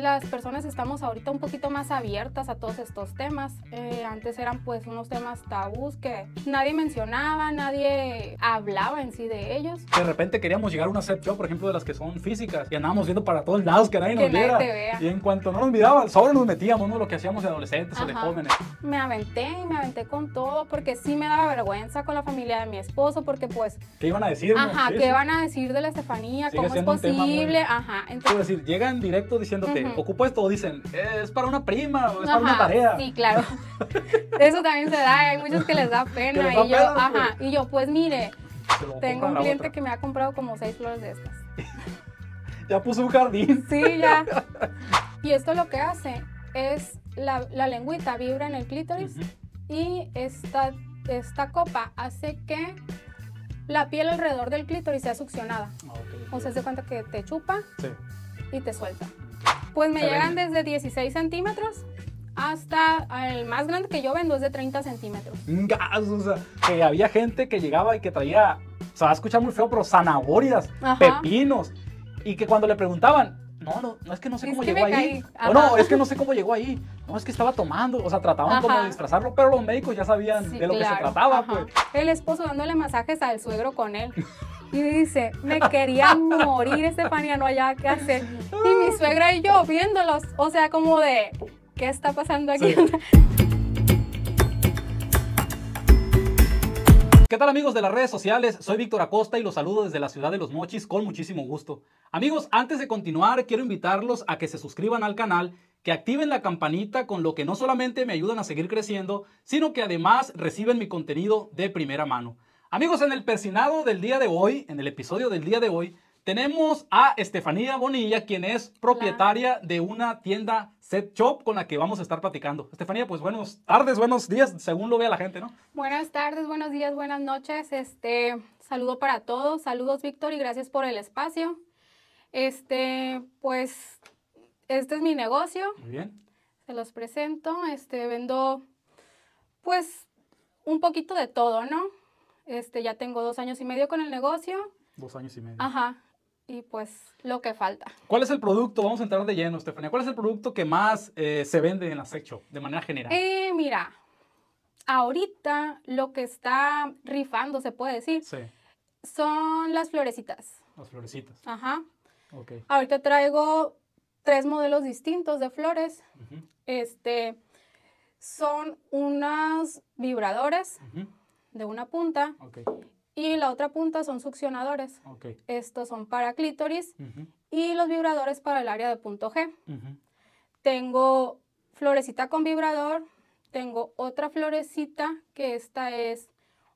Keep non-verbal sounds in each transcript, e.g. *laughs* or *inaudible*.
las personas estamos ahorita un poquito más abiertas a todos estos temas. Eh, antes eran pues unos temas tabús que nadie mencionaba, nadie hablaba en sí de ellos. De repente queríamos llegar a una set por ejemplo, de las que son físicas y andábamos viendo para todos lados que nadie nos viera. Y en cuanto no nos miraban, Solo nos metíamos, ¿no? Lo que hacíamos de adolescentes o de jóvenes. Me aventé y me aventé con todo porque sí me daba vergüenza con la familia de mi esposo porque pues... ¿Qué iban a decir? ¿qué van a decir de la Estefanía? ¿Cómo es posible? Ajá. Entonces... decir, llegan directo diciéndote, ocupo esto, dicen, es para una prima, o es para una tarea. Sí, claro. *laughs* Eso también se da, hay muchos que les da *laughs* pena. Pues. y, yo, pues. mire, tengo un cliente que me ha comprado como seis flores de estas. *laughs* ya puso un jardín. Sí, ya. Y esto lo que hace es la, lengüita vibra en el clítoris y esta, esta copa hace que la piel alrededor del clítoris sea succionada. Ah, o sea, se cuenta que te chupa y te suelta. Pues me llegan desde 16 centímetros hasta el más grande que yo vendo es de 30 centímetros. Gas, o sea, que había gente que llegaba y que traía, se va a escuchar muy feo, pero zanahorias, pepinos. Y que cuando le preguntaban, no, no, no es que no sé cómo llegó ahí. No, no, es que no sé cómo llegó ahí. No, es que estaba tomando, o sea, trataban como de disfrazarlo, pero los médicos ya sabían de lo que se trataba. Pues. El esposo dándole masajes al suegro con él. *laughs* y dice, me quería morir ese allá qué hacer. Y mi suegra y yo viéndolos, o sea, como de, ¿qué está pasando aquí? ¿Qué tal amigos de las redes sociales? Soy Víctor Acosta y los saludo desde la ciudad de Los Mochis con muchísimo gusto. Amigos, antes de continuar, quiero invitarlos a que se suscriban al canal, que activen la campanita con lo que no solamente me ayudan a seguir creciendo, sino que además reciben mi contenido de primera mano. Amigos, en el persinado del día de hoy, en el episodio del día de hoy, tenemos a Estefanía Bonilla, quien es propietaria de una tienda Set Shop con la que vamos a estar platicando. Estefanía, pues buenas tardes, buenos días, según lo vea la gente, ¿no? Buenas tardes, buenos días, buenas noches. Este, saludo para todos, saludos Víctor y gracias por el espacio. Este, pues este es mi negocio. Muy bien. Se los presento, este vendo pues un poquito de todo, ¿no? Este, ya tengo dos años y medio con el negocio. Dos años y medio. Ajá. Y pues lo que falta. ¿Cuál es el producto? Vamos a entrar de lleno, Estefania. ¿Cuál es el producto que más eh, se vende en la de manera general? Eh, mira, ahorita lo que está rifando, se puede decir, sí. son las florecitas. Las florecitas. Ajá. Ok. Ahorita traigo tres modelos distintos de flores. Este son unas vibradores Ajá de una punta. Y la otra punta son succionadores. Estos son para clítoris y los vibradores para el área de punto G. Tengo florecita con vibrador, tengo otra florecita que esta es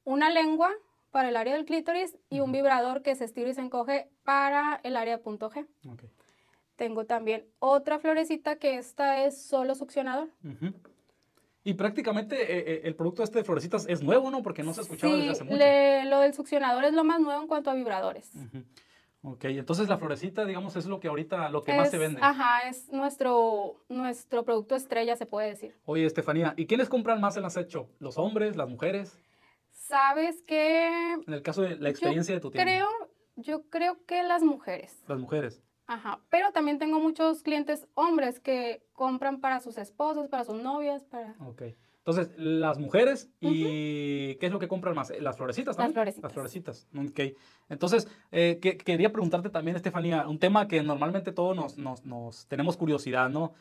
una lengua para el área del clítoris y un vibrador que se estira y se encoge para el área de punto G. Tengo también otra florecita que esta es solo succionador. Y prácticamente eh, eh, el producto este de Florecitas es nuevo, ¿no? Porque no se escuchaba escuchado desde hace mucho. Sí, lo del succionador es lo más nuevo en cuanto a vibradores. Ok, entonces la florecita, digamos, es lo que ahorita, lo que más se vende. Ajá, es nuestro, nuestro producto estrella, se puede decir. Oye, Estefanía, ¿y quiénes compran más el acecho? ¿Los hombres, las mujeres? Sabes que... En el caso de la experiencia de tu tienda. Creo, yo creo que las mujeres. Las mujeres. Ajá, pero también tengo muchos clientes hombres que compran para sus esposas, para sus novias, para... Ok. Entonces, las mujeres y ¿qué es lo que compran más? Eh, las florecitas también. Las florecitas. Las florecitas. Ok. Entonces, eh, quería preguntarte también, Estefanía, un tema que normalmente todos nos, nos, tenemos curiosidad, ¿no?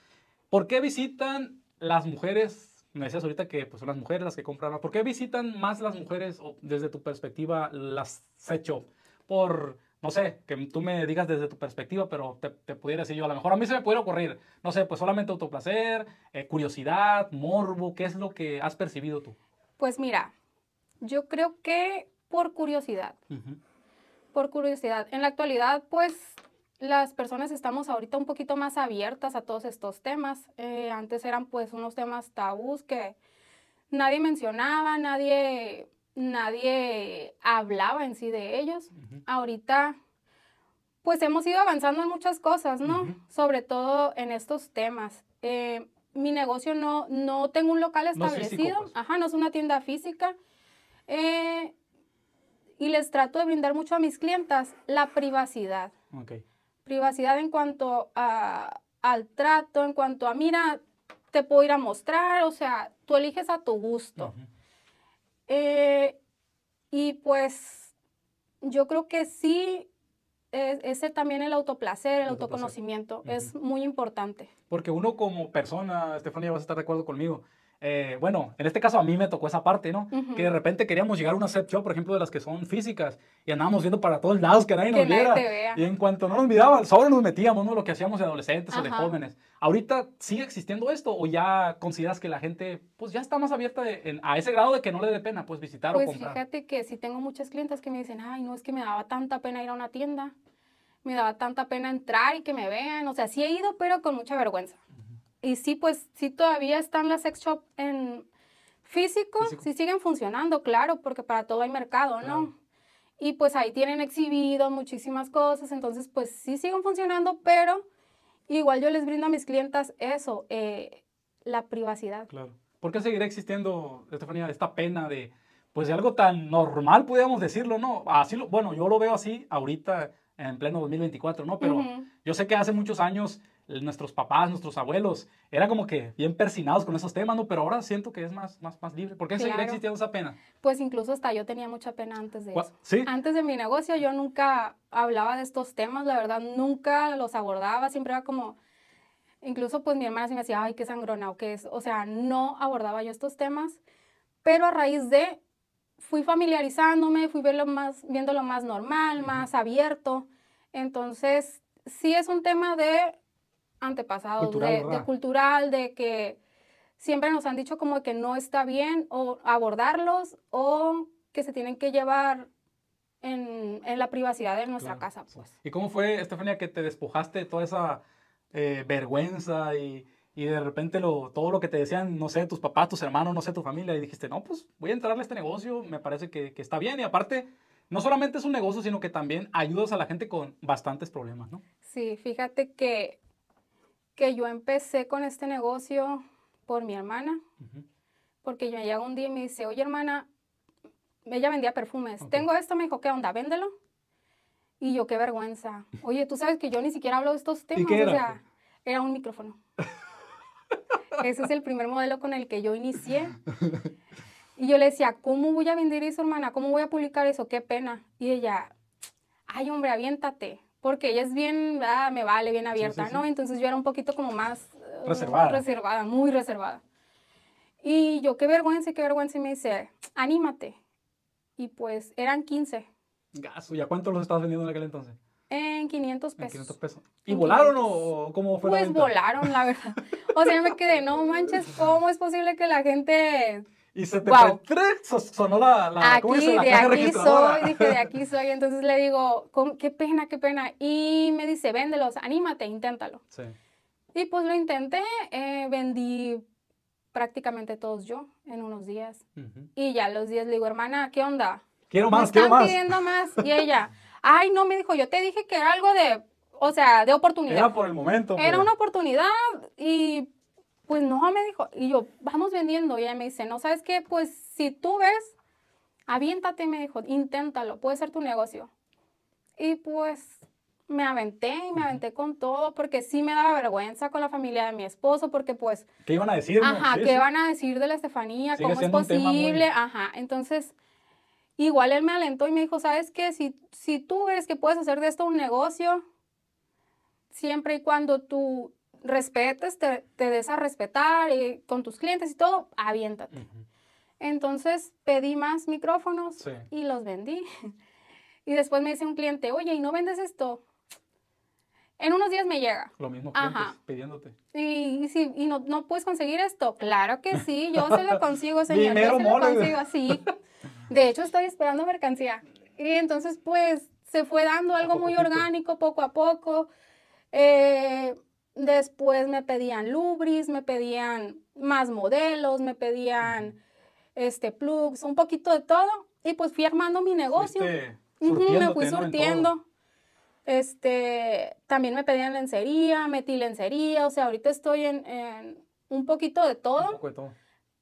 ¿Por qué visitan las mujeres? Me decías ahorita que pues, son las mujeres las que compran más. ¿Por qué visitan más las mujeres, o desde tu perspectiva, las hecho ¿Por no sé, que tú me digas desde tu perspectiva, pero te, pudiera decir yo, a lo mejor a mí se me pudiera ocurrir, no sé, pues solamente autoplacer, eh, curiosidad, morbo, ¿qué es lo que has percibido tú? Pues mira, yo creo que por curiosidad, por curiosidad. En la actualidad, pues las personas estamos ahorita un poquito más abiertas a todos estos temas. Eh, antes eran pues unos temas tabús que nadie mencionaba, nadie nadie hablaba en sí de ellos. Ahorita, pues hemos ido avanzando en muchas cosas, ¿no? Sobre todo en estos temas. Eh, mi negocio no, no tengo un local establecido, pues. ajá, no es una tienda física. Eh, y les trato de brindar mucho a mis clientas la privacidad. Privacidad en cuanto a, al trato, en cuanto a, mira, te puedo ir a mostrar, o sea, tú eliges a tu gusto. Eh, y pues yo creo que sí, ese también el autoplacer, el, autoconocimiento, es muy importante. Porque uno como persona, Estefania, vas a estar de acuerdo conmigo, eh, bueno, en este caso a mí me tocó esa parte, ¿no? Que de repente queríamos llegar a una set por ejemplo, de las que son físicas, y andábamos viendo para todos lados que nadie nos viera. Y en cuanto no nos miraban, solo nos metíamos, ¿no? Lo que hacíamos de adolescentes o de jóvenes. ¿Ahorita sigue existiendo esto o ya consideras que la gente, pues ya está más abierta a ese grado de que no le dé pena, pues visitar o pues comprar? Pues fíjate que si tengo muchas clientes que me dicen, ay, no, es que me daba tanta pena ir a una tienda, me daba tanta pena entrar y que me vean. O sea, sí he ido, pero con mucha vergüenza. Y sí, pues sí todavía están las sex shop en físico, sí siguen funcionando, claro, porque para todo hay mercado, ¿no? Y pues ahí tienen exhibido muchísimas cosas, entonces pues sí siguen funcionando, pero igual yo les brindo a mis clientas eso, eh, la privacidad. Claro. ¿Por qué seguirá existiendo, Estefanía, esta pena de, pues de algo tan normal, podríamos decirlo, ¿no? Así lo, bueno, yo lo veo así ahorita en pleno 2024, ¿no? Pero yo sé que hace muchos años nuestros papás, nuestros abuelos, era como que bien persinados con esos temas, ¿no? Pero ahora siento que es más, más, más libre. ¿Por qué claro. existiendo esa pena? Pues incluso hasta yo tenía mucha pena antes de eso. ¿Sí? Antes de mi negocio yo nunca hablaba de estos temas, la verdad, nunca los abordaba, siempre era como... Incluso pues mi hermana siempre me decía, ay, qué sangrona o qué es. O sea, no abordaba yo estos temas, pero a raíz de fui familiarizándome, fui viendo más, viéndolo más normal, más abierto. Entonces, sí es un tema de antepasados, cultural, de, cultural, de que siempre nos han dicho como que no está bien o abordarlos o que se tienen que llevar en, en la privacidad de nuestra casa. Pues. ¿Y cómo fue, Estefania, que te despojaste de toda esa eh, vergüenza y, y, de repente lo, todo lo que te decían, no sé, tus papás, tus hermanos, no sé, tu familia, y dijiste, no, pues voy a entrarle a este negocio, me parece que, que está bien y aparte no solamente es un negocio, sino que también ayudas a la gente con bastantes problemas, ¿no? Sí, fíjate que que yo empecé con este negocio por mi hermana, porque yo llega un día y me dice, oye hermana, ella vendía perfumes, tengo esto, me dijo, ¿qué onda? Véndelo. Y yo, qué vergüenza. Oye, tú sabes que yo ni siquiera hablo de estos temas. era? O sea, era un micrófono. *laughs* Ese es el primer modelo con el que yo inicié. Y yo le decía, ¿cómo voy a vender eso, hermana? ¿Cómo voy a publicar eso? Qué pena. Y ella, ay, hombre, aviéntate porque ella es bien, ah, me vale, bien abierta, ¿no? Entonces yo era un poquito como más eh, reservada. reservada, muy reservada. Y yo, qué vergüenza, qué vergüenza, y me dice, anímate. Y pues eran 15. ¿y a cuánto los estabas vendiendo en aquel entonces? En 500 pesos. En 500 pesos. ¿Y volaron o cómo fue? Pues volaron, la verdad. O sea, me quedé, no manches, ¿cómo es posible que la gente y se te wow. sonó la, la, aquí, de aquí soy, dije, de aquí soy. *laughs* Entonces le digo, qué pena, qué pena. Y me dice, véndelos, anímate, inténtalo. Sí. Y pues lo intenté, eh, vendí prácticamente todos yo en unos días. Y ya los días le digo, hermana, ¿qué onda? Quiero más, quiero más. pidiendo más. *laughs* Y ella, ay, no, me dijo, yo te dije que era algo de, o sea, de oportunidad. Era por el momento. Era una oportunidad y pues no, me dijo, y yo, vamos vendiendo. Y ella me dice, no, ¿sabes qué? Pues si tú ves, aviéntate, me dijo, inténtalo, puede ser tu negocio. Y pues me aventé y me aventé con todo porque sí me daba vergüenza con la familia de mi esposo porque pues... ¿Qué iban a decir? Ajá, ¿qué van a decir de la Estefanía? ¿Cómo es posible? Ajá, entonces igual él me alentó y me dijo, ¿sabes qué? Si, si tú ves que puedes hacer de esto un negocio, siempre y cuando tú respetes, te, des a respetar y eh, con tus clientes y todo, aviéntate. Entonces pedí más micrófonos y los vendí. Y después me dice un cliente, oye, ¿y no vendes esto? En unos días me llega. Lo mismo pidiéndote. Y, si, no, puedes conseguir esto. Claro que sí, yo se lo consigo, *laughs* señor. Dinero yo así. De hecho, estoy esperando mercancía. Y entonces, pues, se fue dando algo muy orgánico, poco a poco. Eh, Después me pedían lubris, me pedían más modelos, me pedían este plugs, un poquito de todo. Y pues fui armando mi negocio. me fui surtiendo. Este, también me pedían lencería, metí lencería, o sea, ahorita estoy en, un poquito de todo. Un poco de todo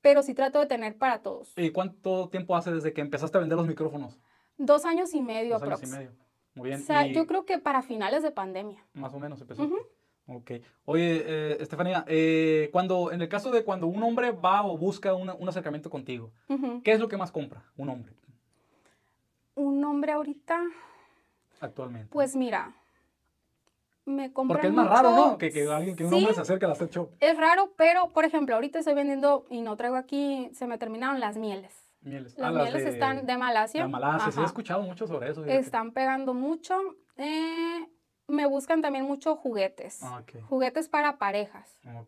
pero sí trato de tener para todos. ¿Y cuánto tiempo hace desde que empezaste a vender los micrófonos? Dos años y medio aproximadamente. Dos años y medio. Muy bien. O sea, yo creo que para finales de pandemia. Más o menos empezó. Ok. Oye, eh, Estefanía, eh, cuando, en el caso de cuando un hombre va o busca un acercamiento contigo, ¿qué es lo que más compra un hombre? Un hombre ahorita. Actualmente. Pues mira, me compro Porque es más raro, ¿no? Que, alguien, que un hombre se acerque a la show. Es raro, pero, por ejemplo, ahorita estoy vendiendo, y no traigo aquí, se me terminaron las mieles. Mieles. Las ah, mieles están de Malasia. De Malasia, sí, he escuchado mucho sobre eso. Están pegando mucho. Eh, me buscan también mucho juguetes. Ah, juguetes para parejas. Ah,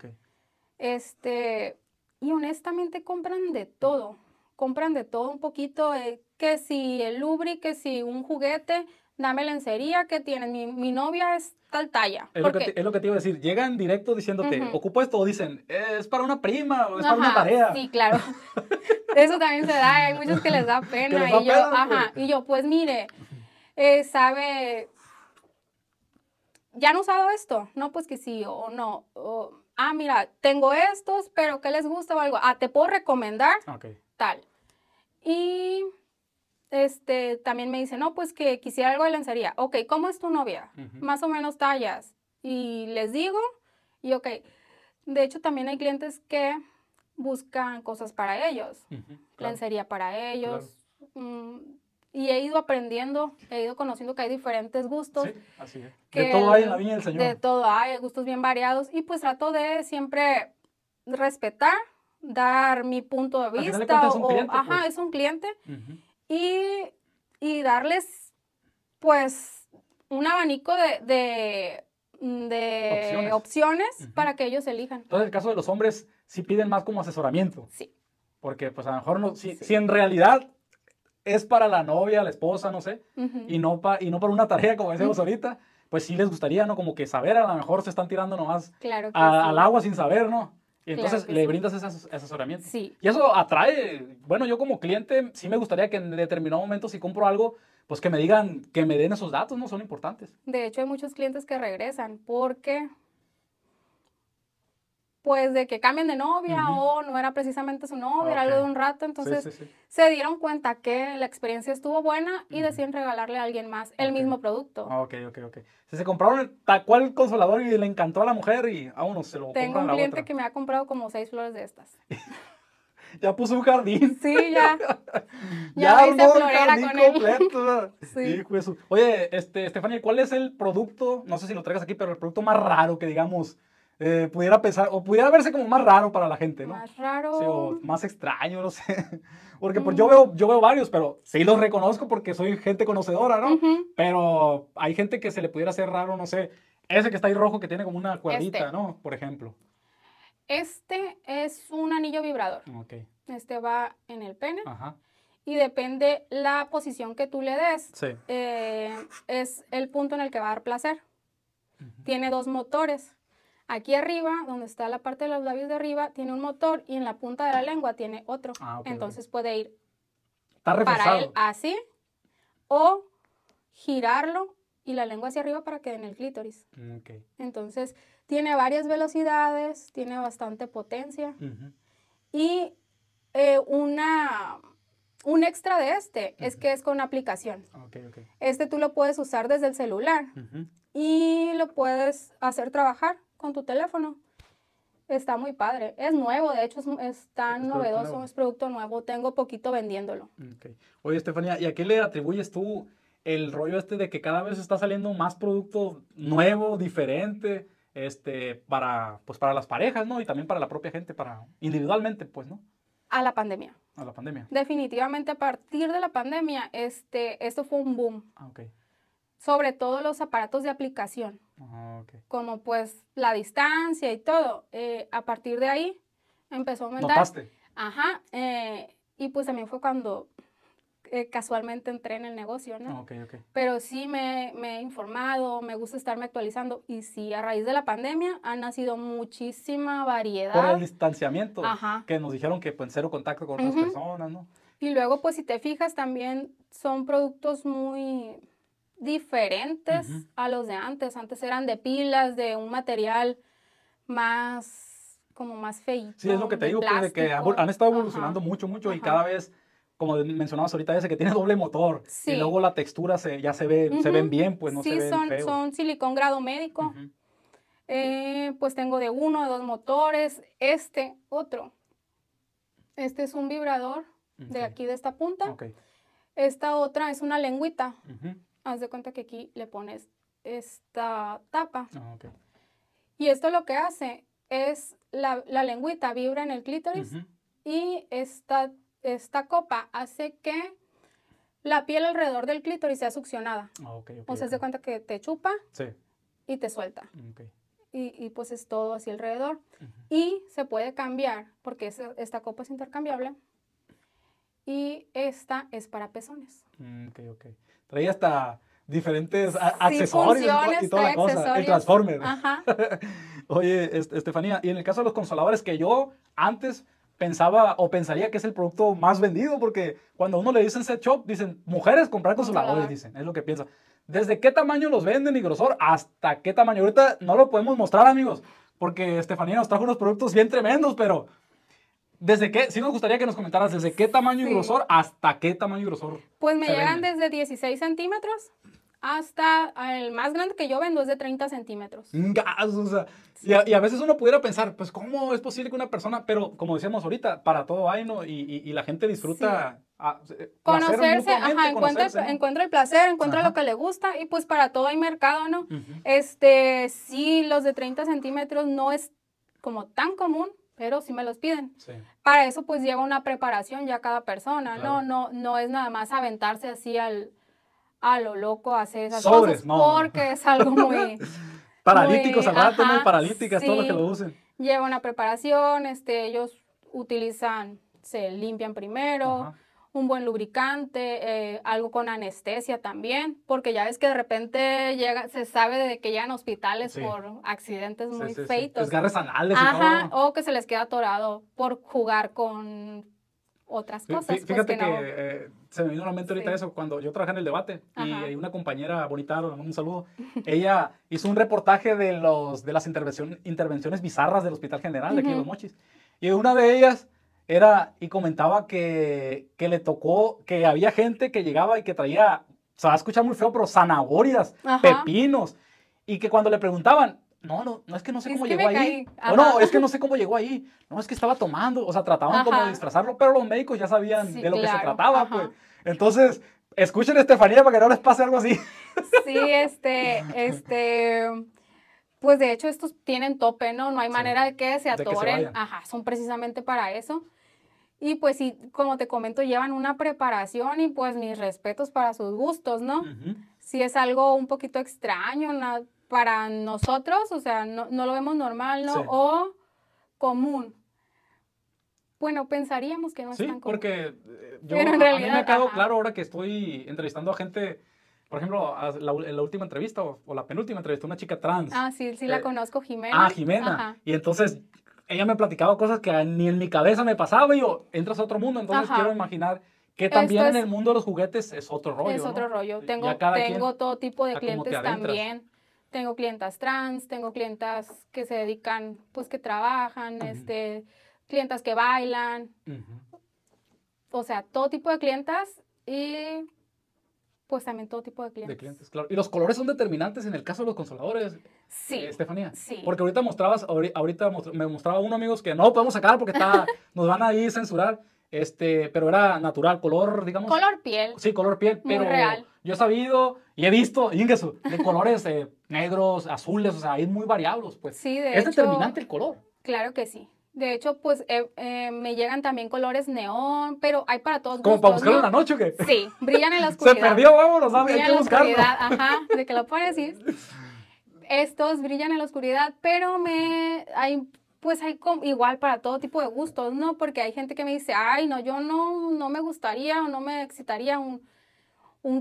este, y honestamente compran de todo. Compran de todo un poquito. Eh, que si el lubri, que si un juguete, dame lencería que tienen. Mi, novia es tal talla. Es, lo que te, iba a decir. Llegan directo diciéndote, ocupo esto, o dicen, es para una prima, es para una tarea. Sí, claro. *laughs* Eso también se da. Hay muchos que les da pena. y, yo, pues. ajá, y yo, pues mire, eh, sabe ¿ya han usado esto? No, pues que sí o no. ah, mira, tengo estos, pero ¿qué les gusta o algo? Ah, ¿te puedo recomendar? Ok. Tal. Y este, también me dice, no, pues que quisiera algo de lencería. Ok, ¿cómo es tu novia? Más o menos tallas. Y les digo, y ok. De hecho, también hay clientes que buscan cosas para ellos. Lencería para ellos. Mm, y he ido aprendiendo, he ido conociendo que hay diferentes gustos. Sí, así es. de todo hay en la viña del Señor. De todo hay, gustos bien variados. Y pues trato de siempre respetar, dar mi punto de vista. o, pues. es un cliente, ajá, es un cliente. y, darles, pues, un abanico de, mm, opciones, para que ellos elijan. Entonces, el caso de los hombres, sí piden más como asesoramiento. Sí. Porque, pues, a lo mejor, no, si en realidad es para la novia, la esposa, no sé, y, no pa, y no para una tarea, como decimos ahorita, pues sí les gustaría, ¿no? Como que saber, a lo mejor se están tirando nomás claro al agua sin saber, ¿no? Y entonces le brindas ese asesoramiento. Sí. Y eso atrae, bueno, yo como cliente sí me gustaría que en determinado momento si compro algo, pues que me digan, que me den esos datos, ¿no? Son importantes. De hecho, hay muchos clientes que regresan porque pues de que cambian de novia o no era precisamente su novia, era algo de un rato, entonces se dieron cuenta que la experiencia estuvo buena y deciden regalarle a alguien más el mismo producto. Ah, ok, ok, ok. se compraron tal cual consolador y le encantó a la mujer y a uno se lo Tengo un cliente que me ha comprado como seis flores de estas. *laughs* ya puso un jardín. Sí, ya. *laughs* ya, ya hice florera con completo. él. *laughs* sí. Oye, este, Estefania, ¿cuál es el producto, no sé si lo traigas aquí, pero el producto más raro que digamos eh, pudiera pensar, o pudiera verse como más raro para la gente, ¿no? Más raro. o más extraño, no sé. *laughs* Porque por pues, yo, mm. veo, yo veo varios, pero sí los reconozco porque soy gente conocedora, ¿no? Pero hay gente que se le pudiera hacer raro, no sé. Ese que está ahí rojo que tiene como una cuerdita, este. ¿no? Por ejemplo. Este es un anillo vibrador. Okay. Este va en el pene. Ajá. Y depende la posición que tú le des. Eh, es el punto en el que va a dar placer. Tiene dos motores. Aquí arriba, donde está la parte de los labios de arriba, tiene un motor y en la punta de la lengua tiene otro. Ah, Entonces puede ir para él así o girarlo y la lengua hacia arriba para que en el clítoris. Mm, Entonces tiene varias velocidades, tiene bastante potencia y eh, una un extra de este es que es con aplicación. Este tú lo puedes usar desde el celular y lo puedes hacer trabajar con tu teléfono. Está muy padre. Es nuevo, de hecho, es, es tan novedoso, es producto nuevo. Tengo poquito vendiéndolo. Okay. Oye, Estefanía, ¿y a qué le atribuyes tú el rollo este de que cada vez está saliendo más producto nuevo, diferente, este, para, pues, para las parejas, ¿no? Y también para la propia gente, para individualmente, pues, ¿no? A la pandemia. A la pandemia. Definitivamente a partir de la pandemia, este, esto fue un boom. Ah, okay sobre todo los aparatos de aplicación, ah, como pues la distancia y todo. Eh, a partir de ahí empezó a aumentar. Ajá, eh, y pues también fue cuando eh, casualmente entré en el negocio, ¿no? Okay, okay. Pero sí me, me, he informado, me gusta estarme actualizando y sí, a raíz de la pandemia ha nacido muchísima variedad. Por el distanciamiento, Ajá. que nos dijeron que pues cero contacto con otras personas, ¿no? Y luego pues si te fijas también son productos muy diferentes a los de antes. Antes eran de pilas, de un material más, como más feíto. Sí, es lo que te digo, pues, que han estado evolucionando mucho, mucho y cada vez, como mencionabas ahorita, ese que tiene *laughs* doble motor y luego la textura ya se ve, se ven bien, pues no sí, se ven son, Sí, son silicón grado médico. Eh, pues tengo de uno, de dos motores, este, otro. Este es un vibrador de aquí de esta punta. Esta otra es una lengüita haz de cuenta que aquí le pones esta tapa. Ah, y esto lo que hace es la, la lengüita vibra en el clítoris y esta, esta copa hace que la piel alrededor del clítoris sea succionada. Oh, o sea, haz de cuenta que te chupa sí. y te suelta. Y, y, pues es todo así alrededor. Y se puede cambiar, porque esta copa es intercambiable. Y esta es para pezones. Mm, ok, ok. Traía hasta diferentes accesorios y toda la cosa. El Transformer. *laughs* Oye, Estefanía, y en el caso de los consoladores, que yo antes pensaba o pensaría que es el producto más vendido, porque cuando uno le dicen set shop, dicen mujeres comprar consoladores, dicen, es lo que piensa. ¿Desde qué tamaño los venden y grosor? ¿Hasta qué tamaño? Ahorita no lo podemos mostrar, amigos, porque Estefanía nos trajo unos productos bien tremendos, pero ¿Desde qué? Sí nos gustaría que nos comentaras desde qué tamaño y grosor hasta qué tamaño y grosor. Pues me llegan desde 16 centímetros hasta el más grande que yo vendo es de 30 centímetros. y, a, veces uno pudiera pensar, pues, ¿cómo es posible que una persona, pero como decíamos ahorita, para todo hay, ¿no? Y, la gente disfruta. Eh, conocerse, ajá, encuentra, el placer, encuentra lo que le gusta y pues para todo hay mercado, ¿no? Este, sí, los de 30 centímetros no es como tan común, pero me los piden. Para eso pues lleva una preparación ya cada persona, ¿no? No, no es nada más aventarse así al, a lo loco, hacer esas Sobres, cosas, no. porque es algo *laughs* muy... Paralíticos muy, al rato, Paralíticas, todos que lo usen. Lleva una preparación, este, ellos utilizan, se limpian primero, un buen lubricante, eh, algo con anestesia también, porque ya ves que de repente llega, se sabe de que ya en hospitales por accidentes muy feitos. Desgarres anales. y todo. o que se les queda atorado por jugar con otras cosas. Pues fíjate que, eh, se me vino a la mente ahorita eso, cuando yo trabajé en el debate y una compañera bonita, un saludo, *laughs* ella hizo un reportaje de, los, de las intervenciones, bizarras del Hospital General de aquí Mochis. Y una de ellas era y comentaba que, le tocó, que había gente que llegaba y que traía, se va a escuchar muy feo, pero zanahorias, pepinos, y que cuando le preguntaban, no, no, no es que no sé cómo llegó ahí. No, no, es que no sé cómo llegó ahí. No, es que estaba tomando, o sea, trataban como de disfrazarlo, pero los médicos ya sabían de lo que se trataba, pues. Entonces, escuchen a Estefanía para que no les pase algo así. Sí, este, este pues de hecho estos tienen tope, ¿no? No hay manera de que se atoren. Ajá, son precisamente para eso. Y pues sí, como te comento, llevan una preparación y pues mis respetos para sus gustos, ¿no? Si es algo un poquito extraño para nosotros, o sea, no, lo vemos normal, ¿no? O común. Bueno, pensaríamos que no es tan común. porque eh, yo, a mí me ha quedado claro ahora que estoy entrevistando a gente por ejemplo, la, la última entrevista o, la penúltima entrevista, una chica trans. Ah, sí, sí, la eh, conozco, Jimena. Ah, Jimena. Y entonces ella me platicaba cosas que ni en mi cabeza me pasaba y yo, entras a otro mundo, entonces quiero imaginar que también en el mundo de los juguetes es otro rollo. Es otro rollo. Tengo, tengo todo tipo de clientes también. Tengo clientas trans, tengo clientas que se dedican, pues que trabajan, este, clientas que bailan. O sea, todo tipo de clientas y pues también todo tipo de clientes. De clientes, claro. Y los colores son determinantes en el caso de los consoladores. Sí. Eh, Estefanía. Sí. Porque ahorita mostrabas, ahorita me mostraba uno, amigos, que no podemos sacar porque está, *laughs* nos van a ir censurar. Este, pero era natural, color, digamos. Color piel. Sí, color piel, pero yo he sabido y he visto, ingreso, de colores eh, negros, azules, o sea, es muy variables, pues. Sí, Es determinante el color. Claro que sí. De hecho, pues eh, eh, me llegan también colores neón, pero hay para todos. ¿Como para buscarlo en la noche o qué? Sí, *laughs* brillan en la oscuridad. Se perdió, vamos, hay que buscarlo. ajá, *laughs* de que lo puedes decir. Estos brillan en la oscuridad, pero me hay pues hay igual para todo tipo de gustos, ¿no? Porque hay gente que me dice, ay, no, yo no, no me gustaría o no me excitaría un,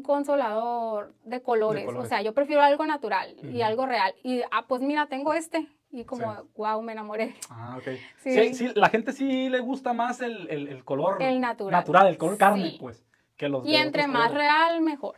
consolador de colores. O sea, yo prefiero algo natural y algo real. Y, ah, pues mira, tengo este y como, wow, me enamoré. Ah, ok. *laughs* Sí. Sí, la gente sí le gusta más el, color natural. natural. el color carne, pues. Que los y entre más real, mejor.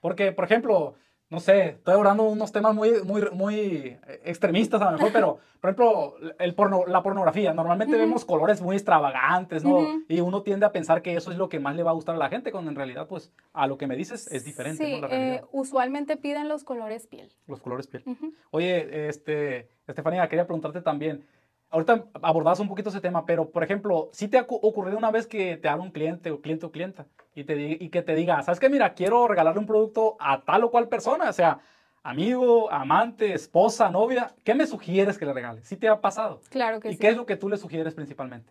Porque, por ejemplo, no sé, estoy hablando de unos temas muy, muy, muy eh, extremistas a lo mejor, pero por ejemplo, el porno, la pornografía, normalmente vemos colores muy extravagantes, ¿no? Y uno tiende a pensar que eso es lo que más le va a gustar a la gente, cuando en realidad, pues, a lo que me dices es diferente. Eh, usualmente piden los colores piel. Los colores piel. Oye, este, Estefanía, quería preguntarte también, Ahorita abordás un poquito ese tema, pero por ejemplo, si ¿sí te ha ocurrido una vez que te haga un cliente o cliente o clienta y, te, y que te diga, sabes que mira, quiero regalarle un producto a tal o cual persona, o sea, amigo, amante, esposa, novia, ¿qué me sugieres que le regale? ¿Sí te ha pasado? Claro que sí. ¿Y qué es lo que tú le sugieres principalmente?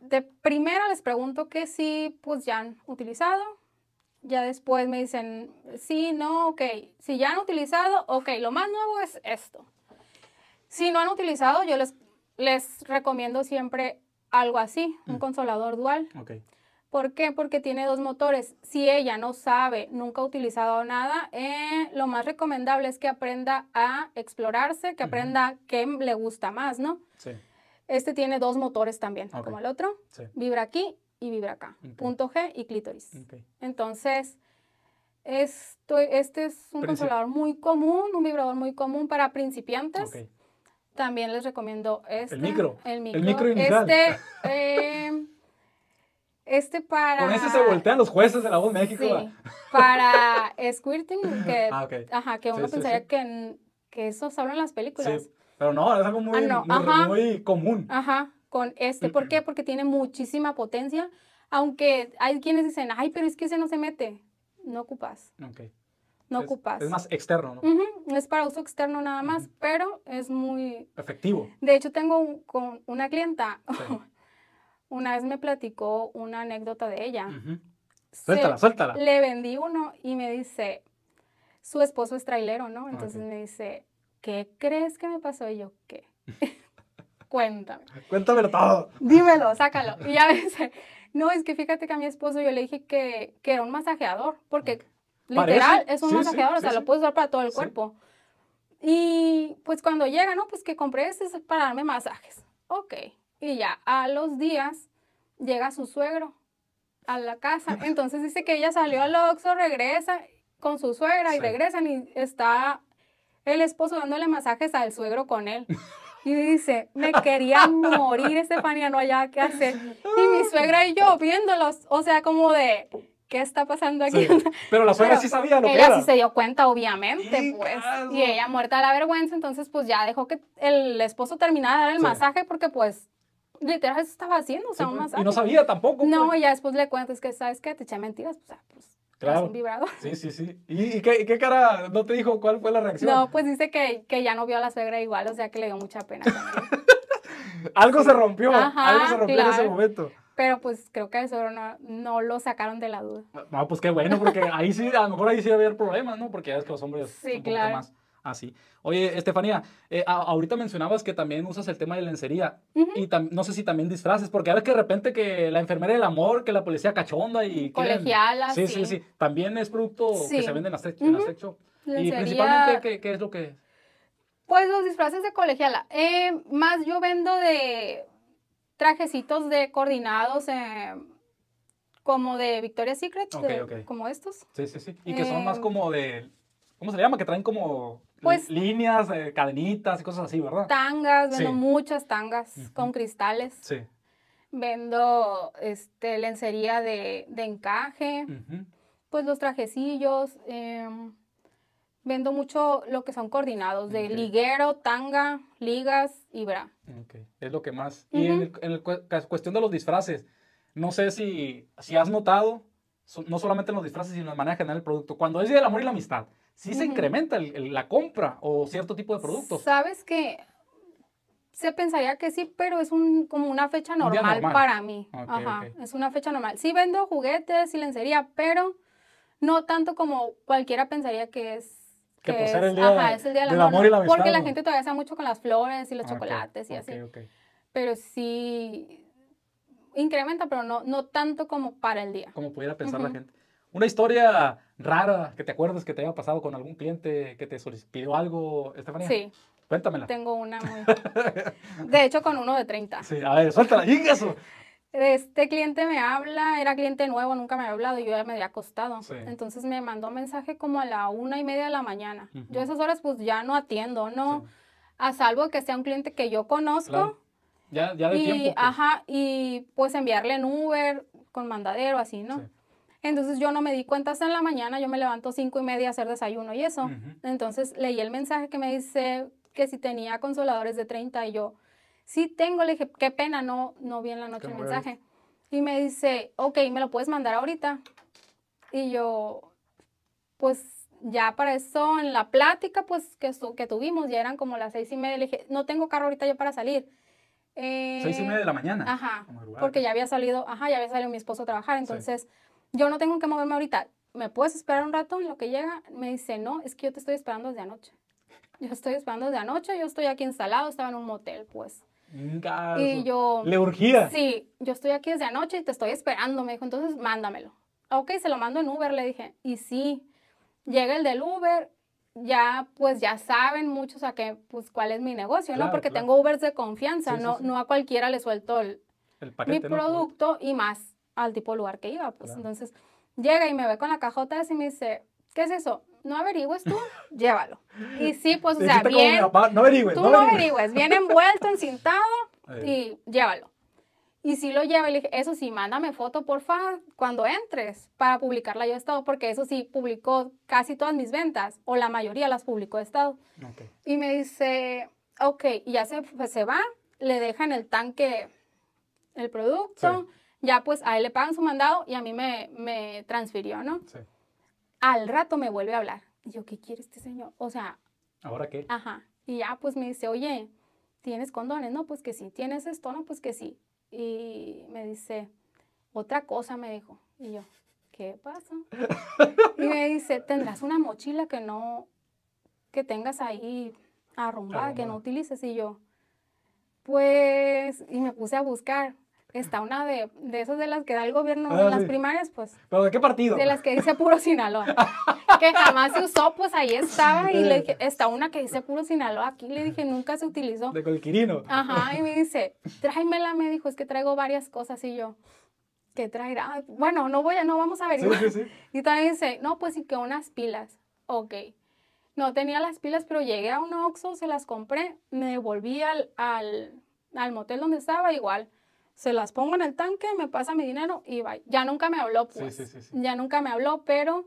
De primera les pregunto que sí, pues ya han utilizado, ya después me dicen, sí, no, ok, si ya han utilizado, ok, lo más nuevo es esto. Si no han utilizado, yo les, recomiendo siempre algo así, un mm. consolador dual. ¿Por qué? Porque tiene dos motores. Si ella no sabe, nunca ha utilizado nada, eh, lo más recomendable es que aprenda a explorarse, que aprenda qué le gusta más, ¿no? Sí. Este tiene dos motores también, como el otro. Vibra aquí y vibra acá. Punto G y clítoris. Entonces, esto, este es un consolador muy común, un vibrador muy común para principiantes. También les recomiendo este. El micro. El micro, el micro Este, *laughs* eh, este para... Con ese se voltean los jueces de la voz México. para *laughs* squirting, que, ah, ajá, que uno pensaría Que, que eso se habla en las películas. Pero no, es algo muy, ah, muy, común. Ajá, con este. ¿Por qué? Porque tiene muchísima potencia, aunque hay quienes dicen, ay, pero es que ese no se mete. No ocupas. Ok no ocupas. Es más externo, ¿no? Es para uso externo nada más, pero es muy... Efectivo. De hecho, tengo con una clienta, *laughs* una vez me platicó una anécdota de ella. Suéltala, suéltala. Le vendí uno y me dice, su esposo es trailero, ¿no? Ah, Entonces me dice, ¿qué crees que me pasó? Y yo, ¿qué? *laughs* Cuéntame. Cuéntame todo. Dímelo, sácalo. Y ya me dice, no, es que fíjate que a mi esposo yo le dije que, era un masajeador, porque... Literal, es un masajeador, o sea, lo puedes usar para todo el cuerpo. Y pues cuando llega, ¿no? Pues que compré este para darme masajes. Ok. Y ya, a los días llega su suegro a la casa. Entonces dice que ella salió al Oxxo, regresa con su suegra y regresan y está el esposo dándole masajes al suegro con él. Y dice, me quería morir, *laughs* Estefanía, no había qué hacer. Y mi suegra y yo viéndolos, o sea, como de, ¿qué está pasando aquí? *laughs* Pero la suegra sí sabía lo que era. Ella sí se dio cuenta, obviamente, pues. Y ella muerta de la vergüenza, entonces pues ya dejó que el esposo terminara de dar el masaje porque pues literal eso estaba haciendo, o sea, un pues, masaje. Y no sabía tampoco. No, y pues. ya después le cuentas que, ¿sabes qué? Te eché mentiras, pues, ah, pues Claro. Un vibrado? Sí, sí, sí. ¿Y, qué, cara no te dijo cuál fue la reacción? No, pues dice que, que ya no vio a la suegra igual, o sea que le dio mucha pena. *laughs* algo se rompió, algo se rompió en ese momento. Pero pues creo que eso no, no, lo sacaron de la duda. No, ah, pues qué bueno, porque ahí sí, a lo mejor ahí sí va problemas, ¿no? Porque ya es que los hombres sí, claro. más así. Oye, Estefanía, eh, ahorita mencionabas que también usas el tema de lencería y no sé si también disfraces, porque ahora que de repente que la enfermera del amor, que la policía cachonda y... Colegiala, sí, sí. Sí, sí, También es producto que se vende en las, Y principalmente, ¿qué, ¿qué, es lo que...? Pues los disfraces de colegiala. Eh, más yo vendo de trajecitos de coordinados eh, como de Victoria's Secret, como estos. Sí, sí, sí. Y que son más eh, como de, ¿cómo se le llama? Que traen como pues, líneas, eh, cadenitas y cosas así, ¿verdad? Tangas, vendo muchas tangas con cristales. Sí. Vendo este, lencería de, encaje, pues los trajecillos. Em, vendo mucho lo que son coordinados de liguero, tanga, ligas y bra. Es lo que más. Y en, cuestión de los disfraces, no sé si, si has notado, no solamente en los disfraces, sino en manera general el producto, cuando es el Amor y la Amistad, sí se incrementa la compra o cierto tipo de productos. Sabes que se pensaría que sí, pero es un, como una fecha normal, para mí. Ajá, es una fecha normal. Sí vendo juguetes y lencería, pero no tanto como cualquiera pensaría que es que, puede ser el día, el del, amor, y la amistad. Porque la gente todavía está mucho con las flores y los ah, chocolates y así. Pero sí incrementa, pero no, no tanto como para el día. Como pudiera pensar la gente. Una historia rara que te acuerdas que te haya pasado con algún cliente que te pidió algo, Estefanía. Sí. Cuéntamela. Tengo una muy... *laughs* de hecho, con uno de 30. Sí, a ver, suéltala este cliente me habla, era cliente nuevo, nunca me había hablado, y yo ya me había acostado. Entonces me mandó mensaje como a la una y media de la mañana. Yo esas horas pues ya no atiendo, ¿no? A salvo que sea un cliente que yo conozco. Ya, ya de y, tiempo. Pues. Ajá, y pues enviarle en Uber con mandadero, así, ¿no? Entonces yo no me di cuenta hasta en la mañana, yo me levanto cinco y media a hacer desayuno y eso. Entonces leí el mensaje que me dice que si tenía consoladores de 30 y yo sí tengo, le dije, qué pena, no, no vi en la noche el mensaje. Y me dice, ok, ¿me lo puedes mandar ahorita? Y yo, pues ya para eso, en la plática pues que, que tuvimos, ya eran como las seis y media, le dije, no tengo carro ahorita yo para salir. Eh, seis y media de la mañana. Ajá, porque ya había salido, ajá, ya había salido mi esposo a trabajar, entonces yo no tengo que moverme ahorita. ¿Me puedes esperar un rato Y lo que llega? Me dice, no, es que yo te estoy esperando desde anoche. Yo estoy esperando desde anoche, yo estoy aquí instalado, estaba en un motel, pues. Y yo... Le urgía. Sí, yo estoy aquí desde anoche y te estoy esperando, me dijo, entonces mándamelo. Ok, se lo mando en Uber, le dije. Y sí, llega el del Uber, ya pues ya saben muchos a qué, pues cuál es mi negocio, ¿no? Porque tengo Ubers de confianza, no, no a cualquiera le suelto el, mi producto y más al tipo lugar que iba. Pues entonces llega y me ve con la cajota y me dice, ¿qué es eso? no averigües tú, llévalo. Y sí, pues, o sea, bien. no averigües, tú no averigües. envuelto, encintado *laughs* y llévalo. Y sí lo lleva y le dije, eso sí, mándame foto, porfa, cuando entres, para publicarla yo he Estado, porque eso sí, publicó casi todas mis ventas, o la mayoría las publicó Estado. Y me dice, ok, y ya se, pues, se va, le deja en el tanque el producto, ya pues a él le pagan su mandado y a mí me, me transfirió, ¿no? Sí. Al rato me vuelve a hablar. Y yo, ¿qué quiere este señor? O sea. ¿Ahora qué? Ajá. Y ya pues me dice, oye, ¿tienes condones? No, pues que sí. ¿Tienes esto? No, pues que sí. Y me dice, otra cosa me dijo. Y yo, ¿qué pasa? y me dice, ¿tendrás una mochila que no, que tengas ahí arrumbada, que no utilices? Y yo, pues, y me puse a buscar Está una de, de esas de las que da el gobierno ah, en las primarias, pues. ¿Pero de qué partido? De las que dice puro Sinaloa. que jamás se usó, pues ahí estaba. Y le dije, está una que dice puro Sinaloa aquí. Le dije, nunca se utilizó. De Colquirino. Ajá, y me dice, tráemela, me dijo, es que traigo varias cosas. Y yo, ¿qué traerá? Bueno, no voy a, no vamos a ver. Sí, sí, y también dice, no, pues sí que unas pilas. Ok. No tenía las pilas, pero llegué a un Oxxo, se las compré, me volví al, al, al motel donde estaba, igual se las pongo en el tanque, me pasa mi dinero y va Ya nunca me habló, pues. Sí, sí, sí, ya nunca me habló, pero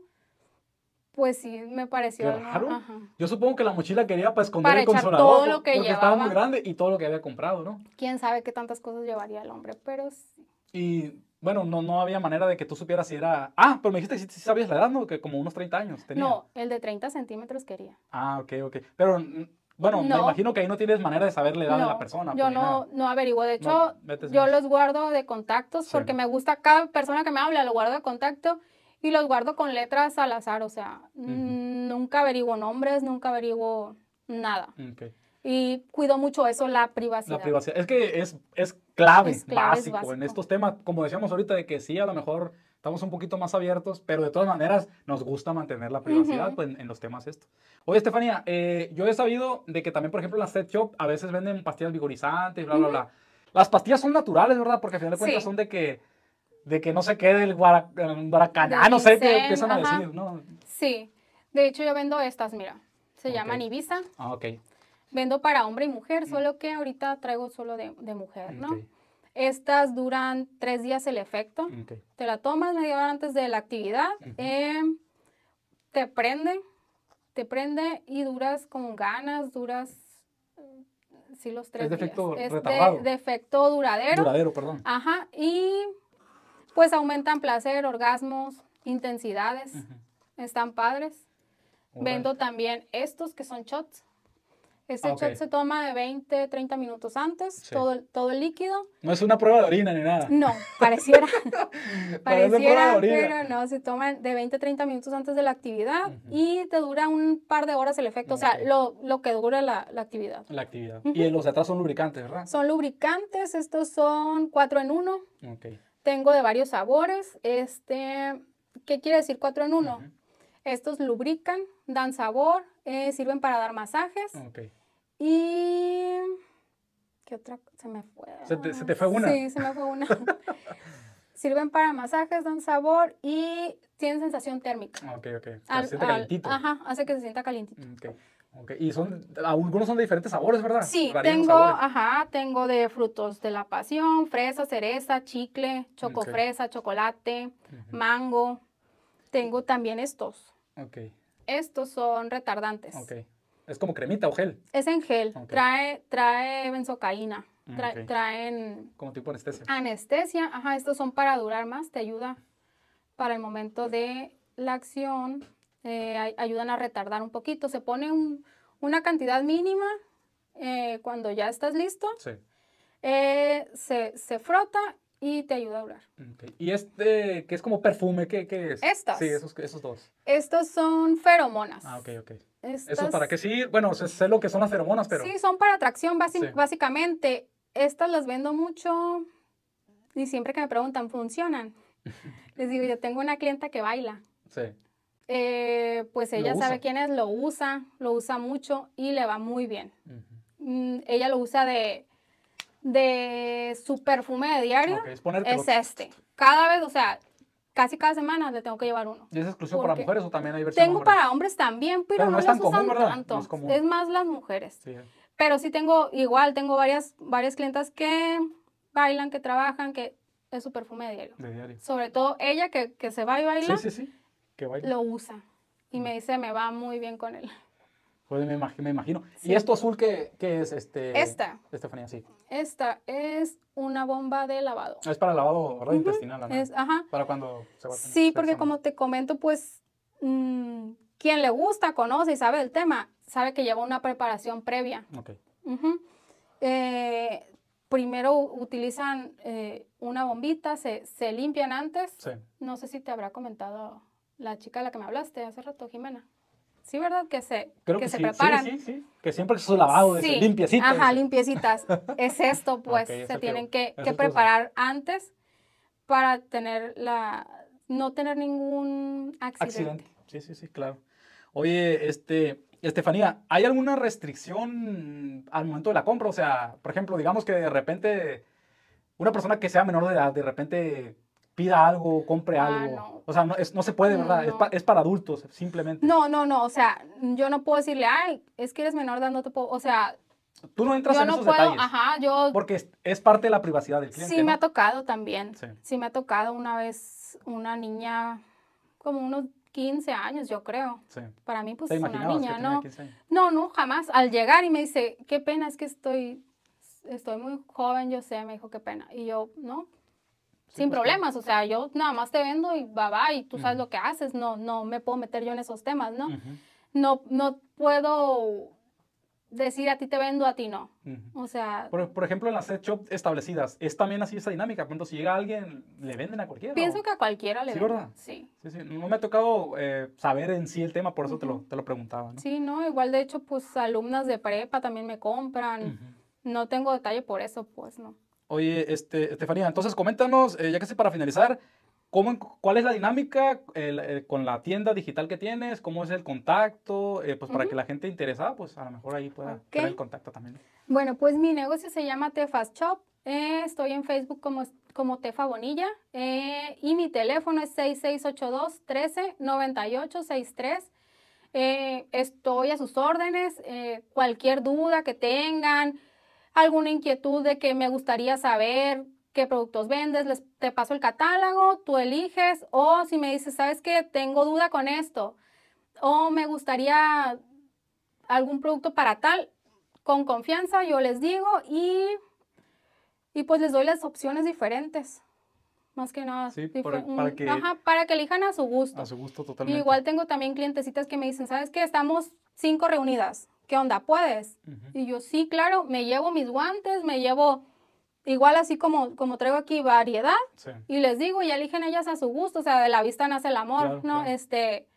pues sí me pareció. Claro. Yo supongo que la mochila quería pues, para esconder el consolador. Todo lo que porque estaba muy grande y todo lo que había comprado, ¿no? Quién sabe qué tantas cosas llevaría el hombre, pero sí. Y bueno, no, no había manera de que tú supieras si era. Ah, pero me dijiste que sí, sabías la edad, ¿no? Que como unos 30 años tenía. No, el de 30 centímetros quería. Ah, ok, ok. Pero mm, bueno, me imagino que ahí no tienes manera de saber la edad de la persona. Yo pues, no, no averiguo. De hecho, yo los guardo de contactos porque me gusta cada persona que me habla, lo guardo de contacto y los guardo con letras al azar. O sea, nunca averiguo nombres, nunca averiguo nada. Y cuido mucho eso, la privacidad. La privacidad. Es que es, es, clave, básico en estos temas. Como decíamos ahorita, de que sí, a lo mejor estamos un poquito más abiertos, pero de todas maneras nos gusta mantener la privacidad pues, en, los temas estos. Oye, Estefanía, eh, yo he sabido de que también, por ejemplo, en la set shop a veces venden pastillas vigorizantes, bla, bla, bla. Las pastillas son naturales, ¿verdad? Porque al final de cuentas son de que, de que no se quede el guaracaná, no sé qué empiezan a decir, ¿no? Sí. De hecho, yo vendo estas, mira. Se llaman Ibiza. Ah, ok. Vendo para hombre y mujer, mm. solo que ahorita traigo solo de, mujer, ¿no? Estas duran tres días el efecto. Te la tomas media hora antes de la actividad. Em, te prende, te prende y duras con ganas, duras sí los tres días. es De, defecto duradero. Duradero, perdón. Ajá, y pues aumentan placer, orgasmos, intensidades. Están padres. Vendo también estos que son shots. Ese ah, se toma de 20, 30 minutos antes, todo, todo el líquido. No es una prueba de orina ni nada. No, pareciera. *laughs* *laughs* pareciera, pero no, se toma de 20, 30 minutos antes de la actividad y te dura un par de horas el efecto, o sea, lo, que dura la, la actividad. La actividad. Y los de atrás son lubricantes, ¿verdad? Son lubricantes, estos son 4 en 1. Tengo de varios sabores. Este, ¿Qué quiere decir 4 en 1? Estos lubrican, dan sabor, eh, sirven para dar masajes. Okay. Y... ¿Qué otra? Se me fue. ¿Se te, fue una? Sí, se me fue una. *laughs* Sirven para masajes, dan sabor y tienen sensación térmica. Ah, ok, ok. se siente calientito. Ajá, hace que se sienta calientito. Ok. Okay. Y son, algunos son de diferentes sabores, ¿verdad? Sí, tengo, ajá, tengo de frutos de la pasión, fresa, cereza, chicle, chocofresa, chocolate, mango. Tengo también estos. Ok. Estos son retardantes. Ok. ¿Es como cremita o gel? Es en gel. Trae, trae benzocaína. Ah, trae, Traen. Como tipo anestesia. Anestesia. Ajá, estos son para durar más. Te ayuda para el momento de la acción. Eh, ayudan a retardar un poquito. Se pone una cantidad mínima eh, cuando ya estás listo. Sí. Eh, se, frota y te ayuda a durar. ¿Y este, que es como perfume, qué, es? Estas. Sí, esos, esos dos. Estos son feromonas. Ah, ok, ok. ¿Eso para qué sí... Bueno, sé, lo que son las feromonas, pero... Sí, son para atracción básicamente. Estas las vendo mucho y siempre que me preguntan, ¿funcionan? *laughs* Les digo, yo tengo una clienta que baila. Sí. Eh, pues ella sabe quién es, lo usa, lo usa mucho y le va muy bien. Mm, ella lo usa de, de su perfume de diario. es este. Cada vez, o sea, casi cada semana le tengo que llevar uno. ¿Y es exclusivo para mujeres o también hay versión Tengo para hombres también, pero, no, no las usan tanto. es, más las mujeres. Pero sí tengo, igual, tengo varias, varias clientas que bailan, que trabajan, que es su perfume de diario. De diario. Sobre todo ella que, que se va y baila, sí, sí, que lo usa. Y me dice, me va muy bien con él. Pues me, imagino. ¿Y esto azul qué, qué es? Este, Esta. Estefanía, sí. Esta es una bomba de lavado. Ah, es para lavado intestinal, Ajá. Para cuando se va a Sí, porque como te comento, pues mm, quien le gusta, conoce y sabe el tema, sabe que lleva una preparación previa. Ok. Eh, primero utilizan eh, una bombita, se, se limpian antes. Sí. No sé si te habrá comentado la chica a la que me hablaste hace rato, Jimena. Sí, ¿verdad? Que se, que, se preparan. Que siempre es su lavado, limpiecitas. Ajá, limpiecitas. *laughs* es esto, pues, se tienen que, preparar antes para tener la, no tener ningún accidente. accidente. Sí, sí, sí, claro. Oye, este, Estefanía, ¿hay alguna restricción al momento de la compra? O sea, por ejemplo, digamos que de repente una persona que sea menor de edad de repente pida algo, compre ah, algo. O sea, no, no se puede, ¿verdad? es, para adultos, simplemente. No, no, no. O sea, yo no puedo decirle, ay, es que eres menor te puedo... O sea... Tú no entras yo en no esos puedo, detalles, Ajá, yo... Porque es, parte de la privacidad del cliente, Sí me ha tocado también. Sí. me ha tocado una vez una niña, como unos 15 años, yo creo. Sí. Para mí, pues, es una niña, ¿no? No, no, jamás. Al llegar y me dice, qué pena, es que estoy... Estoy muy joven, yo sé, me dijo, qué pena. Y yo, no, sin pues, problemas, o sea, yo nada más te vendo y va y tú sabes lo que haces, no, no me puedo meter yo en esos temas, ¿no? No, no puedo decir a ti te vendo, a ti no. O sea... Por, ejemplo, en las set shop establecidas, ¿es también así esa dinámica? Por si llega alguien, ¿le venden a cualquiera? Pienso que a cualquiera le ¿Sí, venden. ¿verdad? Sí. sí, sí. No me ha tocado eh, saber en sí el tema, por eso te, lo, te preguntaba. ¿no? Sí, no, igual de hecho, pues alumnas de prepa también me compran. No tengo detalle por eso, pues no. Oye, este, Estefanía, entonces coméntanos, eh, ya que casi para finalizar, ¿cuál es la dinámica eh, con la tienda digital que tienes? ¿Cómo es el contacto? Eh, pues para que la gente interesada, pues a lo mejor ahí pueda tener el contacto también. Bueno, pues mi negocio se llama Tefas Shop. estoy en Facebook como, como Tefa Bonilla y mi teléfono es 6682 13 98 estoy a sus órdenes. cualquier duda que tengan, alguna inquietud de que me gustaría saber qué productos vendes, les, te paso el catálogo, tú eliges, o si me dices, sabes qué? tengo duda con esto, o me gustaría algún producto para tal, con confianza yo les digo y, y pues les doy las opciones diferentes. Más que nada, mm, para, que, elijan a su gusto. A su gusto totalmente. igual tengo también clientecitas que me dicen, ¿sabes qué? Estamos cinco reunidas ¿qué onda? ¿Puedes? Y yo, sí, claro, me llevo mis guantes, me llevo igual así como, como traigo aquí variedad. Y les digo, y eligen ellas a su gusto, o sea, de la vista nace el amor, ¿no? Este,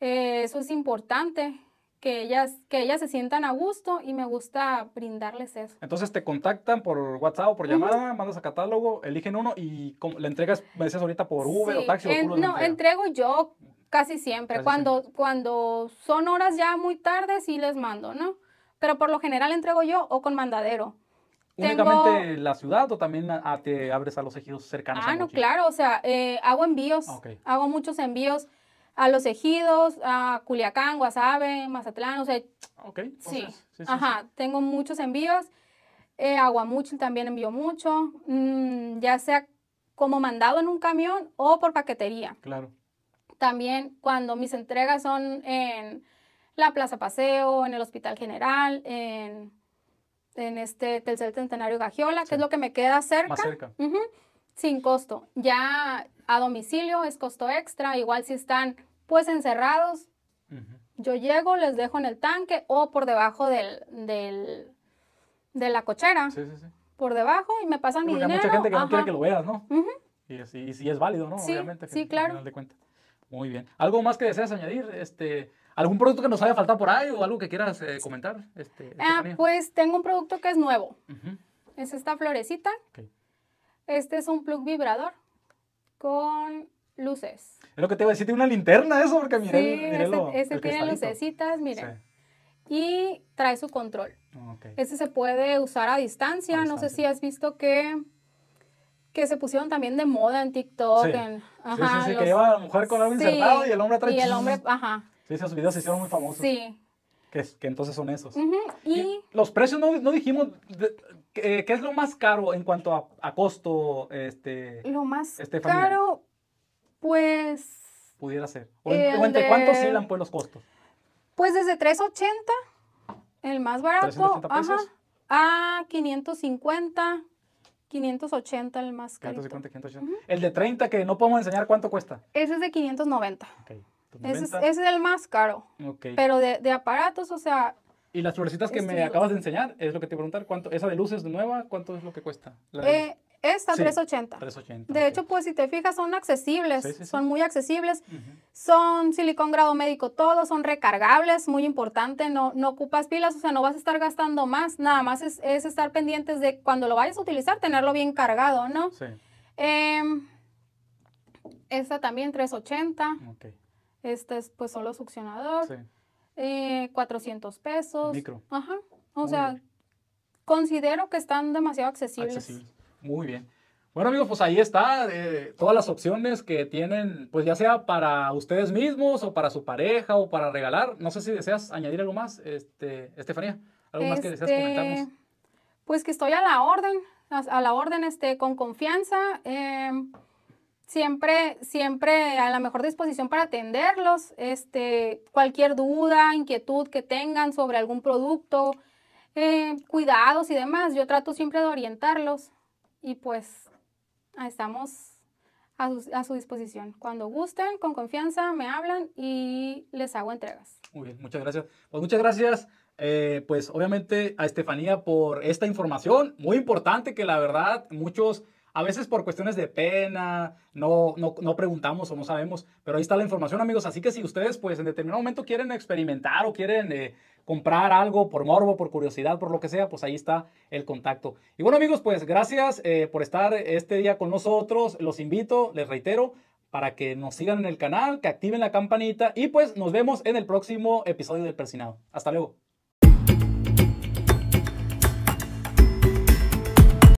eh, eso es importante. Que ellas, que ellas se sientan a gusto y me gusta brindarles eso. Entonces te contactan por WhatsApp o por llamada, mandas a catálogo, eligen uno y le entregas, me decías ahorita por Uber o taxi. o no, entrego yo Casi siempre. cuando, cuando son horas ya muy tarde, sí les mando, ¿no? Pero por lo general entrego yo o con mandadero. ¿Únicamente la ciudad o también te abres a los ejidos cercanos? Ah, no, claro, o sea, eh, hago envíos, ah, hago muchos envíos a los ejidos, a Culiacán, Guasave, Mazatlán, o sea... sí. Ajá, tengo muchos envíos. Eh, Aguamuchil también envío mucho, mm, ya sea como mandado en un camión o por paquetería. Claro. También cuando mis entregas son en la Plaza Paseo, en el Hospital General, en, este Tercer Centenario Gagiola, que es lo que me queda cerca. sin costo. Ya a domicilio es costo extra, igual si están pues encerrados, yo llego, les dejo en el tanque o por debajo del, de la cochera. Por debajo y me pasan mi dinero. Hay mucha gente que no quiere que lo veas, ¿no? y, si es válido, ¿no? Obviamente. Sí, claro. Al final de cuentas. Muy bien. ¿Algo más que deseas añadir? Este, ¿Algún producto que nos haya faltado por ahí o algo que quieras eh, comentar? Este, ah, pues tengo un producto que es nuevo. Es esta florecita. Este es un plug vibrador con luces. Es lo que te iba a decir, tiene una linterna eso, porque miren. Sí, ese, ese tiene lucecitas, miren. Y trae su control. Este se puede usar a distancia. No sé si has visto que que se pusieron también de moda en TikTok. Sí, ajá, sí, sí, que lleva la mujer con algo encerrado y el hombre trae... Y el hombre, ajá. Sí, esos videos se hicieron muy famosos. Sí. Que, entonces son esos. y, Los precios no, no dijimos... Eh, ¿Qué es lo más caro en cuanto a, costo? Este, lo más caro, pues... Pudiera ser. ¿O, entre cuánto oscilan pues los costos? Pues desde 380, el más barato, ajá, a 550, 580 el más caro. El de 30 que no podemos enseñar cuánto cuesta. Ese es de 590. Ese, es, el más caro. Pero de, de, aparatos, o sea... Y las florecitas que me acabas de enseñar, es lo que te a preguntar, ¿cuánto, esa de luces nueva, cuánto es lo que cuesta? La eh, esta, 380. 380. De hecho, pues si te fijas, son accesibles, son muy accesibles, son silicón grado médico todo, son recargables, muy importante, no, ocupas pilas, o sea, no vas a estar gastando más, nada más es, estar pendientes de cuando lo vayas a utilizar, tenerlo bien cargado, ¿no? Sí. Em, esta también 380. Okay. Esta es pues solo succionador. Sí. 400 eh, pesos. micro. Ajá. O sea, considero que están demasiado accesibles. accesibles. Muy bien. Bueno amigos, pues ahí está eh, todas las opciones que tienen, pues ya sea para ustedes mismos o para su pareja o para regalar. No sé si deseas añadir algo más, este, Estefanía, algo más que deseas este, comentarnos. Pues que estoy a la orden, a, la orden, este, con confianza. Em, siempre, siempre a la mejor disposición para atenderlos. Este, cualquier duda, inquietud que tengan sobre algún producto, eh, cuidados y demás, yo trato siempre de orientarlos y pues estamos a su, disposición. Cuando gusten, con confianza, me hablan y les hago entregas. Muy bien, muchas gracias. Pues muchas gracias, eh, pues obviamente a Estefanía por esta información muy importante que la verdad muchos... A veces por cuestiones de pena, no, no, no, preguntamos o no sabemos, pero ahí está la información, amigos. Así que si ustedes, pues, en determinado momento quieren experimentar o quieren eh, comprar algo por morbo, por curiosidad, por lo que sea, pues ahí está el contacto. Y bueno amigos, pues gracias eh, por estar este día con nosotros. Los invito, les reitero, para que nos sigan en el canal, que activen la campanita y pues nos vemos en el próximo episodio del Persinado. Hasta luego.